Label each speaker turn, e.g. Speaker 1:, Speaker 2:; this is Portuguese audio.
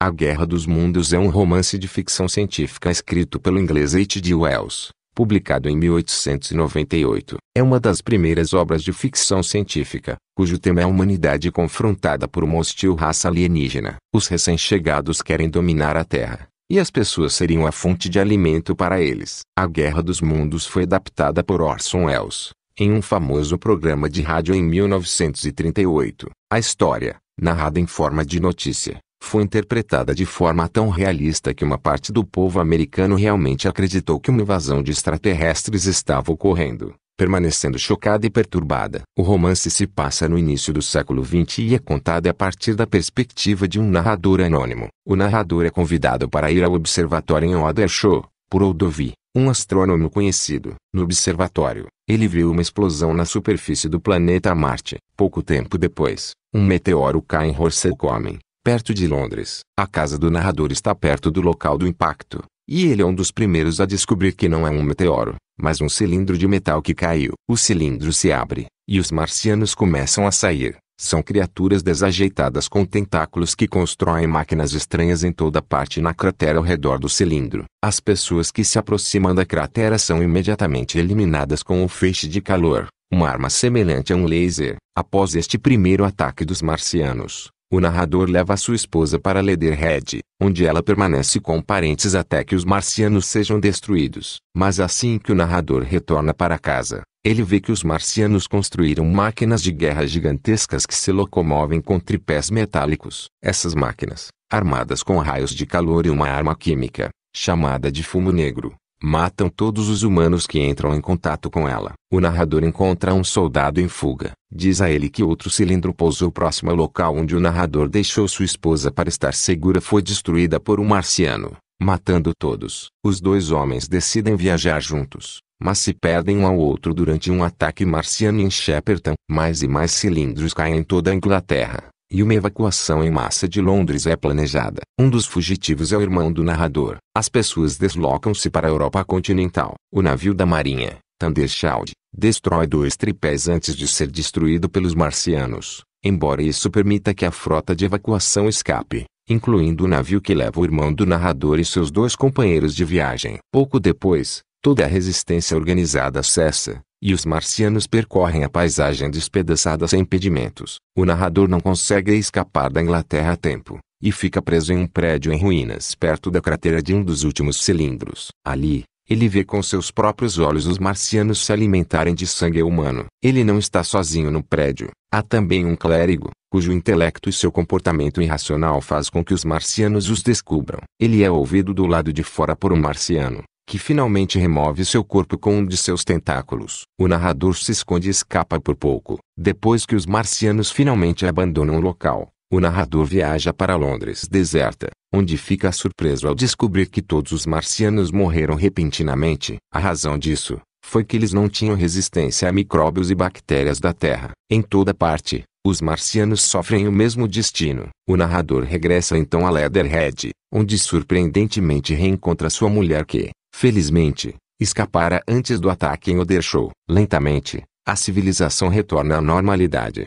Speaker 1: A Guerra dos Mundos é um romance de ficção científica escrito pelo inglês H.G. Wells, publicado em 1898. É uma das primeiras obras de ficção científica, cujo tema é a humanidade confrontada por uma hostil raça alienígena. Os recém-chegados querem dominar a Terra, e as pessoas seriam a fonte de alimento para eles. A Guerra dos Mundos foi adaptada por Orson Welles, em um famoso programa de rádio em 1938. A história, narrada em forma de notícia, foi interpretada de forma tão realista que uma parte do povo americano realmente acreditou que uma invasão de extraterrestres estava ocorrendo, permanecendo chocada e perturbada. O romance se passa no início do século XX e é contado a partir da perspectiva de um narrador anônimo. O narrador é convidado para ir ao observatório em Odenshaw, por Oldovi, um astrônomo conhecido. No observatório, ele viu uma explosão na superfície do planeta Marte. Pouco tempo depois, um meteoro cai em Rosselcomen, perto de Londres. A casa do narrador está perto do local do impacto, e ele é um dos primeiros a descobrir que não é um meteoro, mas um cilindro de metal que caiu. O cilindro se abre, e os marcianos começam a sair. São criaturas desajeitadas com tentáculos que constroem máquinas estranhas em toda parte na cratera ao redor do cilindro. As pessoas que se aproximam da cratera são imediatamente eliminadas com um feixe de calor, uma arma semelhante a um laser, após este primeiro ataque dos marcianos. O narrador leva sua esposa para Lederhead, onde ela permanece com parentes até que os marcianos sejam destruídos. Mas assim que o narrador retorna para casa, ele vê que os marcianos construíram máquinas de guerra gigantescas que se locomovem com tripés metálicos. Essas máquinas, armadas com raios de calor e uma arma química, chamada de fumo negro, Matam todos os humanos que entram em contato com ela. O narrador encontra um soldado em fuga. Diz a ele que outro cilindro pousou próximo ao local onde o narrador deixou sua esposa para estar segura foi destruída por um marciano, matando todos. Os dois homens decidem viajar juntos, mas se perdem um ao outro durante um ataque marciano em Shepperton. Mais e mais cilindros caem em toda a Inglaterra e uma evacuação em massa de Londres é planejada. Um dos fugitivos é o irmão do narrador. As pessoas deslocam-se para a Europa continental. O navio da Marinha, Thunderchild, destrói dois tripés antes de ser destruído pelos marcianos, embora isso permita que a frota de evacuação escape incluindo o navio que leva o irmão do narrador e seus dois companheiros de viagem. Pouco depois, toda a resistência organizada cessa, e os marcianos percorrem a paisagem despedaçada sem impedimentos. O narrador não consegue escapar da Inglaterra a tempo, e fica preso em um prédio em ruínas perto da cratera de um dos últimos cilindros. Ali, ele vê com seus próprios olhos os marcianos se alimentarem de sangue humano. Ele não está sozinho no prédio. Há também um clérigo, cujo intelecto e seu comportamento irracional faz com que os marcianos os descubram. Ele é ouvido do lado de fora por um marciano, que finalmente remove seu corpo com um de seus tentáculos. O narrador se esconde e escapa por pouco. Depois que os marcianos finalmente abandonam o local, o narrador viaja para Londres deserta, onde fica surpreso ao descobrir que todos os marcianos morreram repentinamente. A razão disso foi que eles não tinham resistência a micróbios e bactérias da Terra. Em toda parte, os marcianos sofrem o mesmo destino. O narrador regressa então a Leatherhead, onde surpreendentemente reencontra sua mulher que, Felizmente, escapara antes do ataque em Odeixou. Lentamente, a civilização retorna à normalidade.